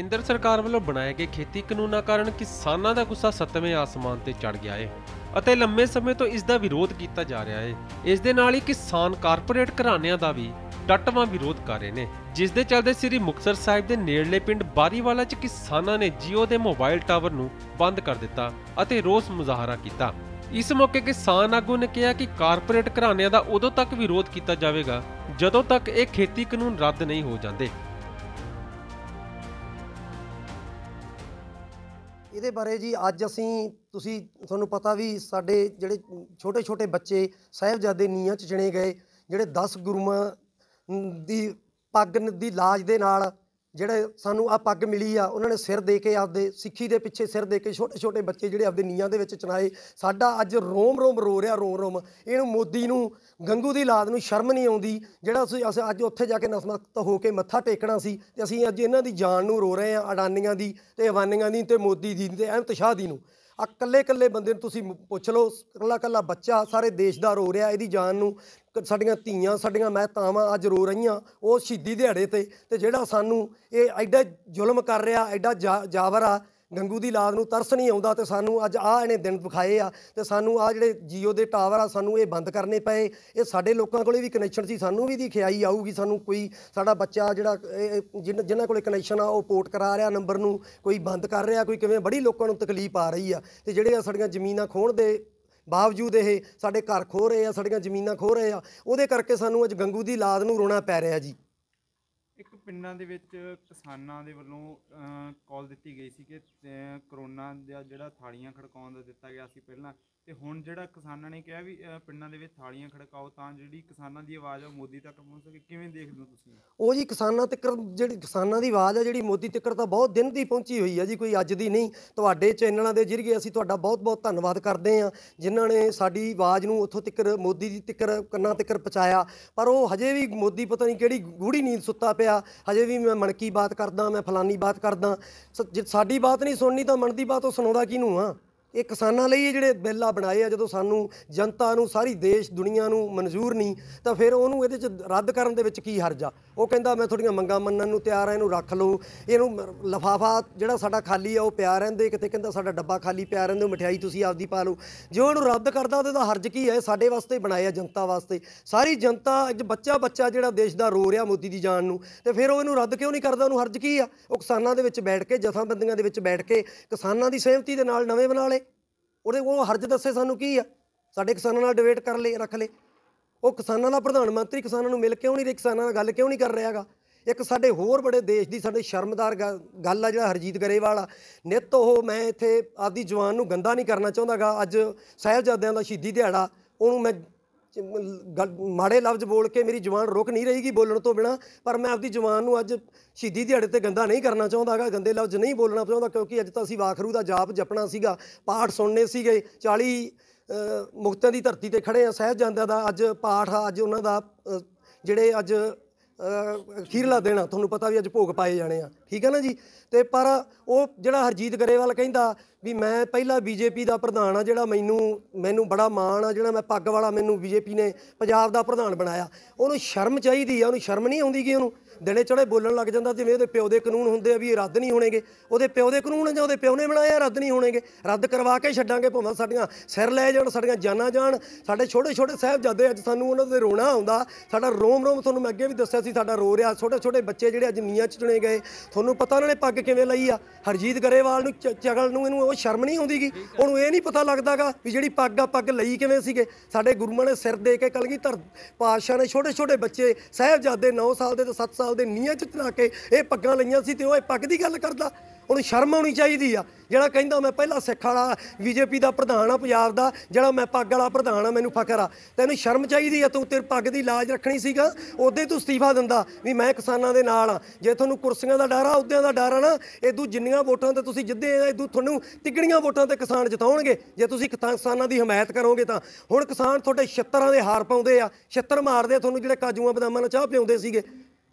ਕੇਂਦਰ ਸਰਕਾਰ ਵੱਲੋਂ ਬਣਾਏ ਗਏ ਖੇਤੀ ਕਾਨੂੰਨਾਂ ਕਾਰਨ ਕਿਸਾਨਾਂ ਦਾ ਗੁੱਸਾ ਸੱਤਵੇਂ ਆਸਮਾਨ ਤੇ ਚੜ ਗਿਆ ਹੈ ਅਤੇ ਲੰਮੇ ਸਮੇਂ ਤੋਂ ਇਸ ਦਾ ਵਿਰੋਧ ਕੀਤਾ ਜਾ ਰਿਹਾ ਹੈ ਇਸ ਦੇ ਨਾਲ ਹੀ ਕਿਸਾਨ ਕਾਰਪੋਰੇਟ ਘਰਾਣਿਆਂ ਦਾ ਵੀ ਡਟਵਾਂ ਵਿਰੋਧ ਕਰ ਰਹੇ ਨੇ ਜਿਸ ਦੇ ਚੱਲਦੇ ਸ੍ਰੀ ਮੁਕਤਸਰ ਸਾਹਿਬ ਦੇ ਨੇੜਲੇ ਪਿੰਡ ਬਾਰੀਵਾਲਾ 'ਚ ਕਿਸਾਨਾਂ ਨੇ Jio ਦੇ ਮੋਬਾਈਲ ਟਾਵਰ ਨੂੰ ਬੰਦ ਕਰ ਦਿੱਤਾ ਅਤੇ ਰੋਸ ਮੁਜ਼ਾਹਰਾ ਕੀਤਾ ਇਸ ਮੌਕੇ ਕਿਸਾਨ ਆਗੂ ਨੇ ਕਿਹਾ ਕਿ ਕਾਰਪੋਰੇਟ ਘਰਾਣਿਆਂ ਦਾ ਉਦੋਂ ਤੱਕ ਵਿਰੋਧ ਕੀਤਾ ਜਾਵੇਗਾ ਜਦੋਂ ਤੱਕ ਇਹ ਖੇਤੀ ਕਾਨੂੰਨ ਰੱਦ ਨਹੀਂ ਹੋ ਜਾਂਦੇ ਇਹਦੇ ਬਾਰੇ ਜੀ ਅੱਜ ਅਸੀਂ ਤੁਸੀਂ ਤੁਹਾਨੂੰ ਪਤਾ ਵੀ ਸਾਡੇ ਜਿਹੜੇ ਛੋਟੇ ਛੋਟੇ ਬੱਚੇ ਸਹਿਬਜ਼ਾਦੇ ਨੀਆਂ 'ਚ ਜਣੇ ਗਏ ਜਿਹੜੇ 10 ਗੁਰੂਆਂ ਦੀ ਪੱਗ ਦੀ ਲਾਜ ਦੇ ਨਾਲ ਜਿਹੜੇ ਸਾਨੂੰ ਆ ਪੱਗ ਮਿਲੀ ਆ ਉਹਨਾਂ ਨੇ ਸਿਰ ਦੇ ਕੇ ਆਪਦੇ ਸਿੱਖੀ ਦੇ ਪਿੱਛੇ ਸਿਰ ਦੇ ਕੇ ਛੋਟੇ ਛੋਟੇ ਬੱਚੇ ਜਿਹੜੇ ਆਪਦੇ ਨੀਆਂ ਦੇ ਵਿੱਚ ਚਨਾਏ ਸਾਡਾ ਅੱਜ ਰੋਮ ਰੋਮ ਰੋ ਰਿਹਾ ਰੋਮ ਰੋਮ ਇਹਨੂੰ ਮੋਦੀ ਨੂੰ ਗੰਗੂ ਦੀ ਲਾਦ ਨੂੰ ਸ਼ਰਮ ਨਹੀਂ ਆਉਂਦੀ ਜਿਹੜਾ ਅਸੀਂ ਅੱਜ ਉੱਥੇ ਜਾ ਕੇ ਨਸਮਤ ਹੋ ਕੇ ਮੱਥਾ ਟੇਕਣਾ ਸੀ ਤੇ ਅਸੀਂ ਅੱਜ ਇਹਨਾਂ ਦੀ ਜਾਨ ਨੂੰ ਰੋ ਰਹੇ ਆ ਅਡਾਨੀਆਂ ਦੀ ਤੇ ਅਵਾਨੀਆਂ ਦੀ ਤੇ ਮੋਦੀ ਦੀ ਤੇ ਅਹਿਮਤ ਸ਼ਾਹ ਦੀ ਨੂੰ ਆ ਕੱਲੇ ਕੱਲੇ ਬੰਦੇ ਨੂੰ ਤੁਸੀਂ ਪੁੱਛ ਲਓ ਕੱਲਾ ਕੱਲਾ ਬੱਚਾ ਸਾਰੇ ਦੇਸ਼ ਦਾ ਰੋ ਰਿਹਾ ਇਹਦੀ ਜਾਨ ਨੂੰ ਸਾਡੀਆਂ ਧੀਆਂ ਸਾਡੀਆਂ ਮਹਿਤਾਵਾਂ ਅੱਜ ਰੋ ਰਹੀਆਂ ਉਹ ਸ਼ਹੀਦੀ ਦਿਹਾੜੇ ਤੇ ਤੇ ਜਿਹੜਾ ਸਾਨੂੰ ਇਹ ਐਡਾ ਜ਼ੁਲਮ ਕਰ ਰਿਹਾ ਐਡਾ ਜਾਵਰ ਆ ਗੰਗੂ ਦੀ ਲਾਦ ਨੂੰ ਤਰਸ ਨਹੀਂ ਆਉਂਦਾ ਤੇ ਸਾਨੂੰ ਅੱਜ ਆਹ ਇਹਨੇ ਦਿਨ ਵਿਖਾਏ ਆ ਤੇ ਸਾਨੂੰ ਆ ਜਿਹੜੇ ਜੀਓ ਦੇ ਟਾਵਰ ਆ ਸਾਨੂੰ ਇਹ ਬੰਦ ਕਰਨੇ ਪਏ ਇਹ ਸਾਡੇ ਲੋਕਾਂ ਕੋਲੇ ਵੀ ਕਨੈਕਸ਼ਨ ਸੀ ਸਾਨੂੰ ਵੀ ਦੀ ਖਿਆਈ ਆਊਗੀ ਸਾਨੂੰ ਕੋਈ ਸਾਡਾ ਬੱਚਾ ਜਿਹੜਾ ਜਿਨ੍ਹਾਂ ਕੋਲੇ ਕਨੈਕਸ਼ਨ ਆ ਉਹ ਪੋਰਟ ਕਰਾ ਰਿਹਾ ਨੰਬਰ ਨੂੰ ਕੋਈ ਬੰਦ ਕਰ ਰਿਹਾ ਕੋਈ ਕਿਵੇਂ ਬੜੀ ਲੋਕਾਂ ਨੂੰ ਤਕਲੀਫ ਆ ਰਹੀ ਆ ਤੇ ਜਿਹੜੇ ਆ ਸਾਡੀਆਂ ਜ਼ਮੀਨਾਂ ਖੋਣ ਦੇ ਬਾਵਜੂਦ ਇਹ ਸਾਡੇ ਘਰ ਖੋ ਰਹੇ ਆ ਸਾਡੀਆਂ ਜ਼ਮੀਨਾਂ ਖੋ ਰਹੇ ਆ ਉਹਦੇ ਕਰਕੇ ਸਾਨੂੰ ਅੱਜ ਗੰਗੂ ਦੀ ਲਾਦ ਨੂੰ ਰੋਣਾ ਪੈ ਰਿਹਾ ਜੀ ਪਿੰਡਾਂ ਦੇ ਵਿੱਚ ਕਿਸਾਨਾਂ ਦੇ ਵੱਲੋਂ ਕਾਲ ਦਿੱਤੀ ਗਈ ਸੀ ਕਿ ਕਰੋਨਾ ਦਾ ਜਿਹੜਾ ਥਾਲੀਆਂ ਖੜਕਾਉਣ ਦਾ ਦਿੱਤਾ ਗਿਆ ਸੀ ਪਹਿਲਾਂ ਤੇ ਹੁਣ ਜਿਹੜਾ ਕਿਸਾਨਾਂ ਨੇ ਕਿਹਾ ਵੀ ਪਿੰਡਾਂ ਦੇ ਵਿੱਚ ਥਾਲੀਆਂ ਖੜਕਾਓ ਤਾਂ ਜਿਹੜੀ ਕਿਸਾਨਾਂ ਦੀ ਆਵਾਜ਼ ਆ ਮੋਦੀ ਤੱਕ ਪਹੁੰਚ ਸਕੇ ਕਿਵੇਂ ਦੇਖਦੇ ਹੋ ਤੁਸੀਂ ਉਹ ਜੀ ਕਿਸਾਨਾਂ ਤੱਕ ਜਿਹੜੀ ਕਿਸਾਨਾਂ ਦੀ ਆਵਾਜ਼ ਆ ਜਿਹੜੀ ਮੋਦੀ ਤੱਕ ਤਾਂ ਬਹੁਤ ਦਿਨ ਦੀ ਪਹੁੰਚੀ ਹੋਈ ਆ ਜੀ ਕੋਈ ਅੱਜ ਦੀ ਨਹੀਂ ਤੁਹਾਡੇ ਚੈਨਲਾਂ ਦੇ ਜਿਰਗੇ ਅਸੀਂ ਤੁਹਾਡਾ ਬਹੁਤ-ਬਹੁਤ ਧੰਨਵਾਦ ਕਰਦੇ ਆ ਜਿਨ੍ਹਾਂ ਨੇ ਸਾਡੀ ਆਵਾਜ਼ ਨੂੰ ਉੱਥੋਂ ਤੱਕ ਮੋਦੀ ਦੀ ਤੱਕ ਕੰਨਾਂ ਤੱਕ ਪਹੁੰਚਾਇਆ ਪਰ ਉਹ ਹਜੇ ਵੀ ਮੋਦੀ ਪਤਾ ਨਹੀਂ ਕਿਹੜੀ ਗੂੜੀ ਨੀਂਦ ਸੁੱਤਾ ਪਿਆ ਹਜੇ ਵੀ ਮੈਂ ਮਣਕੀ ਬਾਤ ਕਰਦਾ ਮੈਂ ਫਲਾਨੀ ਬਾਤ ਕਰਦਾ ਸਾਡੀ ਬਾਤ ਨਹੀਂ ਸੁਣਨੀ ਤਾਂ ਮਨ ਦੀ ਬਾਤ ਉਹ ਸੁਣਾਉਂਦਾ ਕਿਹਨੂੰ ਆ ਇਹ ਕਿਸਾਨਾਂ ਲਈ ਇਹ ਜਿਹੜੇ ਬਿੱਲ ਆ ਬਣਾਏ ਆ ਜਦੋਂ ਸਾਨੂੰ ਜਨਤਾ ਨੂੰ ਸਾਰੀ ਦੇਸ਼ ਦੁਨੀਆ ਨੂੰ ਮਨਜ਼ੂਰ ਨਹੀਂ ਤਾਂ ਫਿਰ ਉਹਨੂੰ ਇਹਦੇ 'ਚ ਰੱਦ ਕਰਨ ਦੇ ਵਿੱਚ ਕੀ ਹਰਜਾ ਉਹ ਕਹਿੰਦਾ ਮੈਂ ਤੁਹਾਡੀਆਂ ਮੰਗਾਂ ਮੰਨਣ ਨੂੰ ਤਿਆਰ ਆ ਇਹਨੂੰ ਰੱਖ ਲਓ ਇਹਨੂੰ ਲਫਾਫਾ ਜਿਹੜਾ ਸਾਡਾ ਖਾਲੀ ਆ ਉਹ ਪਿਆ ਰਹਿੰਦੇ ਕਿਤੇ ਕਹਿੰਦਾ ਸਾਡਾ ਡੱਬਾ ਖਾਲੀ ਪਿਆ ਰਹਿੰਦੇ ਮਠਿਆਈ ਤੁਸੀਂ ਆਪਦੀ ਪਾ ਲਓ ਜੇ ਉਹਨੂੰ ਰੱਦ ਕਰਦਾ ਉਹਦਾ ਹਰਜ ਕੀ ਹੈ ਸਾਡੇ ਵਾਸਤੇ ਬਣਾਇਆ ਜਨਤਾ ਵਾਸਤੇ ਸਾਰੀ ਜਨਤਾ ਅੱਜ ਬੱਚਾ ਬੱਚਾ ਜਿਹੜਾ ਦੇਸ਼ ਦਾ ਰੋ ਰਿਹਾ ਮੋਦੀ ਦੀ ਜਾਨ ਨੂੰ ਤੇ ਫਿਰ ਉਹ ਇਹਨੂੰ ਰੱਦ ਕਿਉਂ ਨਹੀਂ ਕਰਦਾ ਉਹਨੂੰ ਹਰਜ ਕੀ ਆ ਉਹ ਕਿਸਾਨਾਂ ਦੇ ਵਿੱਚ ਬੈਠ ਕੇ ਜਥਾਬੰਦੀਆਂ ਦੇ ਵਿੱਚ ਬੈਠ ਕੇ ਕਿਸਾਨਾਂ ਦੀ ਸਹਿਮਤੀ ਦੇ ਨਾਲ ਨਵੇਂ ਬਣਾ ਲਏ ਉਹਦੇ ਕੋਲ ਹਰਜ ਦੱਸੇ ਸਾਨੂੰ ਕੀ ਆ ਸਾਡੇ ਕਿਸਾਨਾਂ ਨਾਲ ਡਿਬੇਟ ਕਰ ਲੈ ਰੱਖ ਲੈ ਉਹ ਕਿਸਾਨਾਂ ਦਾ ਪ੍ਰਧਾਨ ਮੰਤਰੀ ਕਿਸਾਨਾਂ ਨੂੰ ਮਿਲ ਕਿਉਂ ਨਹੀਂ ਰਿਹਾ ਕਿਸਾਨਾਂ ਨਾਲ ਗੱਲ ਕਿਉਂ ਨਹੀਂ ਕਰ ਰਿਹਾਗਾ ਇੱਕ ਸਾਡੇ ਹੋਰ ਬੜੇ ਦੇਸ਼ ਦੀ ਸਾਡੇ ਸ਼ਰਮਦਾਰ ਗੱਲ ਆ ਜਿਹੜਾ ਹਰਜੀਤ ਗਰੇਵਾਲ ਆ ਨਿਤ ਉਹ ਮੈਂ ਇੱਥੇ ਆਪਦੀ ਜਵਾਨ ਨੂੰ ਗੰਦਾ ਨਹੀਂ ਕਰਨਾ ਚਾਹੁੰਦਾਗਾ ਅੱਜ ਸਹਿਬਜ਼ਾਦਿਆਂ ਦਾ ਸ਼ਹੀਦੀ ਦਿਹਾੜਾ ਉਹਨੂੰ ਮੈਂ ਮਾੜੇ ਲਫ਼ਜ਼ ਬੋਲ ਕੇ ਮੇਰੀ ਜਵਾਨ ਰੁਕ ਨਹੀਂ ਰਹੀਗੀ ਬੋਲਣ ਤੋਂ ਬਿਨਾ ਪਰ ਮੈਂ ਆਪਦੀ ਜਵਾਨ ਨੂੰ ਅੱਜ ਸ਼ਹੀਦੀ ਦਿਹਾੜੇ ਤੇ ਗੰਦਾ ਨਹੀਂ ਕਰਨਾ ਚਾਹੁੰਦਾਗਾ ਗੰਦੇ ਲਫ਼ਜ਼ ਨਹੀਂ ਬੋਲਣਾ ਚਾਹੁੰਦਾ ਕਿਉਂਕਿ ਅੱਜ ਤਾਂ ਅਸੀਂ ਵਾਖਰੂ ਦਾ ਜਾਪ ਜਪਣਾ ਸੀਗਾ ਪਾਠ ਸੁਣਨੇ ਸੀਗੇ 40 ਮੁਕਤਾਂ ਦੀ ਧਰਤੀ ਤੇ ਖੜੇ ਆ ਸਹਿਜ ਸਹਿਬਜ਼ਾਦਿਆਂ ਦਾ ਅੱਜ ਪਾਠ ਆ ਅੱਜ ਉਹਨਾਂ ਦਾ ਜਿਹੜੇ ਅੱਜ ਅਖੀਰਲਾ ਦੇਣਾ ਤੁਹਾਨੂੰ ਪਤਾ ਵੀ ਅੱਜ ਭੋਗ ਪਾਏ ਜਾਣੇ ਆ ਠੀਕ ਹੈ ਨਾ ਜੀ ਤੇ ਪਰ ਉਹ ਜਿਹੜਾ ਹਰਜੀਤ ਗਰੇਵਾਲ ਕਹਿੰਦਾ ਵੀ ਮੈਂ ਪਹਿਲਾ ਬੀਜੇਪੀ ਦਾ ਪ੍ਰਧਾਨ ਆ ਜਿਹੜਾ ਮੈਨੂੰ ਮੈਨੂੰ ਬੜਾ ਮਾਣ ਆ ਜਿਹੜਾ ਮੈਂ ਪੱਗ ਵਾਲਾ ਮੈਨੂੰ ਬੀਜੇਪੀ ਨੇ ਪੰਜਾਬ ਦਾ ਪ੍ਰਧਾਨ ਬਣਾਇਆ ਉਹਨੂੰ ਸ਼ਰਮ ਚਾਹੀਦੀ ਆ ਉਹਨੂੰ ਸ਼ਰਮ ਨਹੀਂ ਆਉਂਦੀ ਕਿ ਉਹਨੂੰ ਦਿਨੇ ਚੜੇ ਬੋਲਣ ਲੱਗ ਜਾਂਦਾ ਜਿਵੇਂ ਉਹਦੇ ਪਿਓ ਦੇ ਕਾਨੂੰਨ ਹੁੰਦੇ ਆ ਵੀ ਇਹ ਰੱਦ ਨਹੀਂ ਹੋਣਗੇ ਉਹਦੇ ਪਿਓ ਦੇ ਕਾਨੂੰਨ ਜਾਂ ਉਹਦੇ ਪਿਓ ਨੇ ਬਣਾਇਆ ਰੱਦ ਨਹੀਂ ਹੋਣਗੇ ਰੱਦ ਕਰਵਾ ਕੇ ਛੱਡਾਂਗੇ ਭਾਵੇਂ ਸਾਡੀਆਂ ਸਿਰ ਲੈ ਜਾਣ ਸਾਡੀਆਂ ਜਾਨਾਂ ਜਾਣ ਸਾਡੇ ਛੋਟੇ ਛੋਟੇ ਸਹਿਬਜ਼ਾਦੇ ਅੱਜ ਸਾਨੂੰ ਉਹਨਾਂ ਦੇ ਰੋਣਾ ਆਉਂਦਾ ਸਾਡਾ ਰੋਮ ਰੋਮ ਤੁਹਾਨੂੰ ਮੈਂ ਅੱਗੇ ਵੀ ਦੱਸਿਆ ਸੀ ਸਾਡਾ ਰੋ ਰਿਹਾ ਛੋਟੇ ਛੋਟੇ ਬੱਚੇ ਜਿਹੜੇ ਅੱਜ ਨੀਆਂ ਚ ਚੁਣੇ ਗਏ ਤੁਹਾਨੂੰ ਪਤਾ ਉਹਨਾਂ ਨੇ ਪੱਗ ਕਿਵੇਂ ਲਈ ਆ ਹਰਜੀਤ ਗਰੇਵਾਲ ਨੂੰ ਚਗਲ ਨੂੰ ਇਹਨੂੰ ਉਹ ਸ਼ਰਮ ਨਹੀਂ ਆਉਂਦੀਗੀ ਉਹਨੂੰ ਇਹ ਨਹੀਂ ਪਤਾ ਲੱਗਦਾਗਾ ਵੀ ਜਿਹੜੀ ਪੱਗ ਆ ਪੱਗ ਲਈ ਕਿਵੇਂ ਸੀਗੇ ਸਾਡੇ ਗੁਰੂਆਂ ਨੇ ਸਿਰ ਦੇ ਕੇ ਕਲਗੀਧਰ ਪਾਤਸ਼ਾਹ ਨੇ ਛੋਟੇ ਛੋਟੇ ਬੱਚੇ ਸਹਿਬਜ਼ਾਦੇ 9 ਸਾਲ ਦੇ ਤੇ 7 ਸਾਲ ਦੇ ਨੀਹਾਂ 'ਚ ਚੜਾ ਕੇ ਇਹ ਪੱਗਾਂ ਲਈਆਂ ਸੀ ਤੇ ਉਹ ਇਹ ਪੱਗ ਦੀ ਗੱਲ ਕਰਦਾ ਉਹਨੂੰ ਸ਼ਰਮ ਆਉਣੀ ਚਾਹੀਦੀ ਆ ਜਿਹੜਾ ਕਹਿੰਦਾ ਮੈਂ ਪਹਿਲਾ ਸਿੱਖ ਵਾਲਾ ਬੀਜੇਪੀ ਦਾ ਪ੍ਰਧਾਨ ਆ ਪੰਜਾਬ ਦਾ ਜਿਹੜਾ ਮੈਂ ਪੱਗ ਵਾਲਾ ਪ੍ਰਧਾਨ ਆ ਮੈਨੂੰ ਫਕਰ ਆ ਤੈਨੂੰ ਸ਼ਰਮ ਚਾਹੀਦੀ ਆ ਤੂੰ ਤੇਰ ਪੱਗ ਦੀ ਲਾਜ ਰੱਖਣੀ ਸੀਗਾ ਉਹਦੇ ਤੂੰ ਅਸਤੀਫਾ ਦਿੰਦਾ ਵੀ ਮੈਂ ਕਿਸਾਨਾਂ ਦੇ ਨਾਲ ਆ ਜੇ ਤੁਹਾਨੂੰ ਕੁਰਸੀਆਂ ਦਾ ਡਰ ਆ ਉਹਦਿਆਂ ਦਾ ਡਰ ਆ ਨਾ ਦੂ ਜਿੰਨੀਆਂ ਵੋਟਾਂ ਤੇ ਤੁਸੀਂ ਜਿੱਦੇ ਆ ਦੂ ਤੁਹਾਨੂੰ ਤਿੱਗੜੀਆਂ ਵੋਟਾਂ ਤੇ ਕਿਸਾਨ ਜਿਤਾਉਣਗੇ ਜੇ ਤੁਸੀਂ ਕਿਸਾਨਾਂ ਦੀ ਹਮਾਇਤ ਕਰੋਗੇ ਤਾਂ ਹੁਣ ਕਿਸਾਨ ਤੁਹਾਡੇ ਛਿੱਤਰਾਂ ਦੇ ਹਾਰ ਪਾਉਂਦੇ ਆ ਛਿੱਤਰ ਮਾਰਦੇ ਤੁਹਾਨੂੰ ਜਿਹੜੇ ਕਾਜੂਆਂ ਬਦਾਮਾਂ ਨਾਲ ਚਾਹ ਪਿਉਂਦੇ ਸੀਗੇ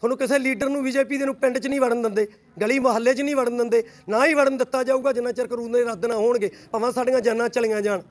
ਤੁਹਾਨੂੰ ਕਿਸੇ ਲੀਡਰ ਨੂੰ ਬੀਜੇਪੀ ਦੇ ਨੂੰ ਪਿੰਡ 'ਚ ਨਹੀਂ ਵੜਨ ਦਿੰਦੇ ਗਲੀ ਮੁਹੱਲੇ 'ਚ ਨਹੀਂ ਵੜਨ ਦਿੰਦੇ ਨਾ ਹੀ ਵੜਨ ਦਿੱਤਾ ਜਾਊਗਾ ਜਿੰਨਾ ਚਿਰ ਕਾਨੂੰਨ ਦੇ ਰੱਦ ਨਾ ਹੋਣਗੇ ਭਾਵੇਂ ਸਾਡੀਆਂ ਜਾਨਾਂ ਚਲੀਆਂ ਜਾਣ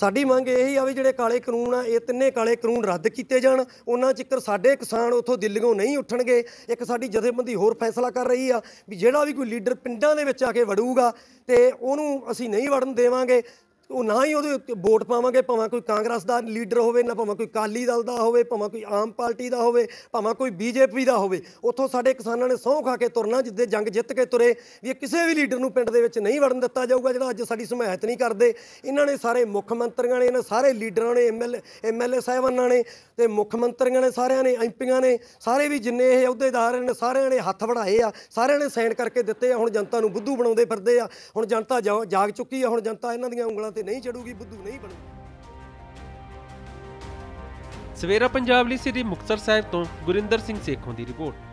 ਸਾਡੀ ਮੰਗ ਇਹ ਹੀ ਆ ਵੀ ਜਿਹੜੇ ਕਾਲੇ ਕਾਨੂੰਨ ਆ ਇਹ ਤਿੰਨੇ ਕਾਲੇ ਕਾਨੂੰਨ ਰੱਦ ਕੀਤੇ ਜਾਣ ਉਹਨਾਂ ਚਿੱਕਰ ਸਾਡੇ ਕਿਸਾਨ ਉਥੋਂ ਦਿੱਲੀੋਂ ਨਹੀਂ ਉੱਠਣਗੇ ਇੱਕ ਸਾਡੀ ਜਥੇਬੰਦੀ ਹੋਰ ਫੈਸਲਾ ਕਰ ਰਹੀ ਆ ਵੀ ਜਿਹੜਾ ਵੀ ਕੋਈ ਲੀਡਰ ਪਿੰਡਾਂ ਦੇ ਵਿੱਚ ਆ ਕੇ ਵੜੂਗਾ ਤੇ ਉਹਨੂੰ ਅਸੀਂ ਨਹੀਂ ਵੜਨ ਦੇਵਾਂਗੇ ਉਹ ਨਾ ਹੀ ਉਹਦੇ ਉੱਤੇ ਵੋਟ ਪਾਵਾਂਗੇ ਭਾਵੇਂ ਕੋਈ ਕਾਂਗਰਸ ਦਾ ਲੀਡਰ ਹੋਵੇ ਨਾ ਭਾਵੇਂ ਕੋਈ ਕਾਲੀ ਦਲ ਦਾ ਹੋਵੇ ਭਾਵੇਂ ਕੋਈ ਆਮ ਪਾਰਟੀ ਦਾ ਹੋਵੇ ਭਾਵੇਂ ਕੋਈ ਬੀਜੇਪੀ ਦਾ ਹੋਵੇ ਉੱਥੋਂ ਸਾਡੇ ਕਿਸਾਨਾਂ ਨੇ ਸੌਂ ਖਾ ਕੇ ਤੁਰਨਾ ਜਿੱਦੇ ਜੰਗ ਜਿੱਤ ਕੇ ਤੁਰੇ ਵੀ ਕਿਸੇ ਵੀ ਲੀਡਰ ਨੂੰ ਪਿੰਡ ਦੇ ਵਿੱਚ ਨਹੀਂ ਵੜਨ ਦਿੱਤਾ ਜਾਊਗਾ ਜਿਹੜਾ ਅੱਜ ਸਾਡੀ ਸਮਾਇਤ ਨਹੀਂ ਕਰਦੇ ਇਹਨਾਂ ਨੇ ਸਾਰੇ ਮੁੱਖ ਮੰਤਰੀਆਂ ਨੇ ਇਹਨਾਂ ਸਾਰੇ ਲੀਡਰਾਂ ਨੇ ਐਮਐਲ ਐਮਐਲਏ ਸਾਹਿਬਾਨਾਂ ਨੇ ਤੇ ਮੁੱਖ ਮੰਤਰੀਆਂ ਨੇ ਸਾਰਿਆਂ ਨੇ ਐਮਪੀਆਂ ਨੇ ਸਾਰੇ ਵੀ ਜਿੰਨੇ ਇਹ ਅਹੁਦੇਦਾਰ ਨੇ ਸਾਰਿਆਂ ਨੇ ਹੱਥ ਵੜਾਏ ਆ ਸਾਰਿਆਂ ਨੇ ਸਾਈਨ ਕਰਕੇ ਦਿੱਤੇ ਆ ਹੁਣ ਜਨਤਾ ਨੂੰ ਬੁੱਧੂ ਬਣਾਉਂਦੇ ਫਿਰਦੇ ਆ ਹੁਣ ਜਨਤਾ ਜਾਗ ਚੁੱਕੀ ਆ ਹੁਣ ਜਨਤਾ ਇਹਨਾਂ ਦੀਆਂ ਉਂਗਲਾਂ ਤੇ ਨਹੀਂ ਚੜੂਗੀ ਬੁੱਧੂ ਨਹੀਂ ਬਣੂ ਸਵੇਰਾ ਪੰਜਾਬ ਲਈ ਸ੍ਰੀ ਮੁਕਤਸਰ ਸਾਹਿਬ ਤੋਂ ਗੁਰਿੰਦਰ ਸਿੰਘ ਸੇਖੋਂ ਦੀ report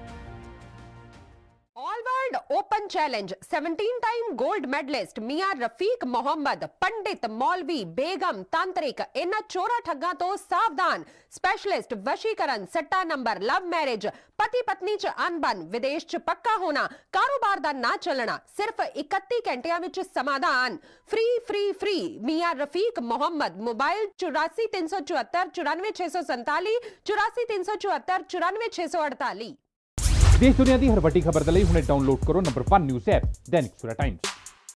open challenge 17 time gold medalist Mian Rafiq Mohammad पंडित मौलवी बेगम तांत्रिक ਇਹਨਾਂ ਚੋਰਾ ਠੱਗਾਂ ਤੋਂ ਸਾਵਧਾਨ ਸਪੈਸ਼ਲਿਸਟ ਵਸ਼ੀਕਰਨ ਸੱਟਾ ਨੰਬਰ ਲਵ ਮੈਰਿਜ ਪਤੀ ਪਤਨੀ ਚ ਅਨਬਨ ਵਿਦੇਸ਼ ਚ ਪੱਕਾ ਹੋਣਾ ਕਾਰੋਬਾਰ ਦਾ ਨਾ ਚੱਲਣਾ ਸਿਰਫ 31 ਘੰਟਿਆਂ ਵਿੱਚ ਸਮਾਧਾਨ free free free Mian Rafiq Muhammad mobile 8437494647 84374 94648 ਦੇਸ਼ ਦੁਨੀਆ ਦੀ ਹਰ ਵੱਡੀ ਖਬਰ ਦੇ ਲਈ ਹੁਣੇ ਡਾਊਨਲੋਡ ਕਰੋ number 1 news app Dainik Sura Times